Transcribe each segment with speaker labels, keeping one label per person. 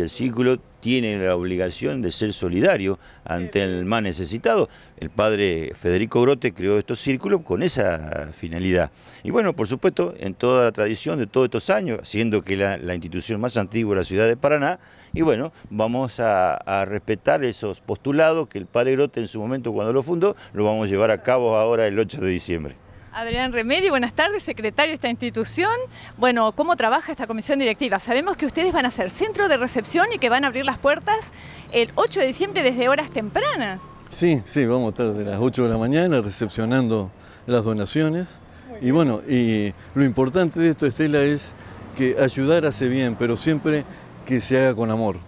Speaker 1: El círculo tiene la obligación de ser solidario ante el más necesitado. El padre Federico Grote creó estos círculos con esa finalidad. Y bueno, por supuesto, en toda la tradición de todos estos años, siendo que la, institución más antigua de la ciudad de Paraná, y bueno, vamos a, a, respetar esos postulados que el padre Grote en su momento cuando lo fundó, lo vamos a llevar a cabo ahora el 8 de diciembre.
Speaker 2: Adrián Remedio, buenas tardes, secretario de esta institución. Bueno, ¿cómo trabaja esta comisión directiva? Sabemos que ustedes van a ser centro de recepción y que van a abrir las puertas el 8 de diciembre desde horas tempranas.
Speaker 3: Sí, sí, vamos a estar de las 8 de la mañana recepcionando las donaciones. Y bueno, y lo importante de esto, Estela, es que ayudar hace bien, pero siempre que se haga con amor.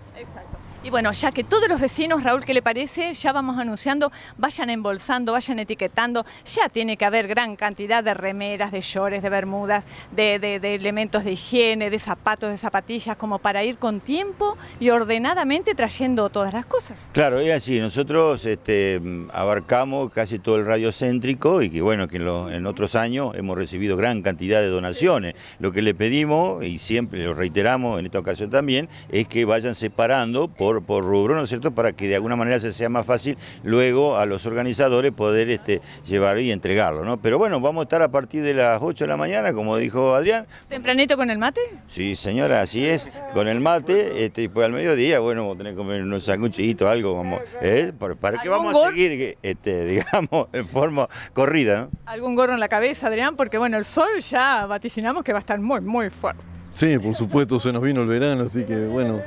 Speaker 2: Y bueno, ya que todos los vecinos, Raúl, ¿qué le parece? Ya vamos anunciando, vayan embolsando, vayan etiquetando, ya tiene que haber gran cantidad de remeras, de llores, de bermudas, de, elementos de higiene, de zapatos, de zapatillas, como para ir con tiempo y ordenadamente trayendo todas las cosas.
Speaker 1: Claro, es así, nosotros este, abarcamos casi todo el radio céntrico y que bueno, que en otros años hemos recibido gran cantidad de donaciones. Lo que le pedimos, y siempre lo reiteramos en esta ocasión también, es que vayan separando por por, rubro, ¿no es cierto?, para que de alguna manera se sea más fácil luego a los organizadores poder este, llevar y entregarlo, ¿no? Pero bueno, vamos a estar a partir de las 8 de la mañana, como dijo Adrián.
Speaker 2: ¿Tempranito con el mate?
Speaker 1: Sí, señora, así es, con el mate, este, pues al mediodía, bueno, vamos a tener que comer unos sanguchitos, algo, vamos, ¿eh? ¿Para, que vamos a seguir, este, digamos, en forma corrida, ¿no?
Speaker 2: ¿Algún gorro en la cabeza, Adrián? Porque bueno, el sol ya vaticinamos que va a estar muy, muy fuerte.
Speaker 3: Sí, por supuesto, se nos vino el verano, así que bueno.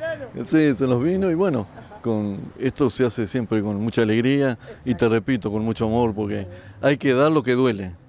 Speaker 3: Sí, se nos vino y bueno, con esto se hace siempre con mucha alegría y te repito, con mucho amor, porque hay que dar lo que duele.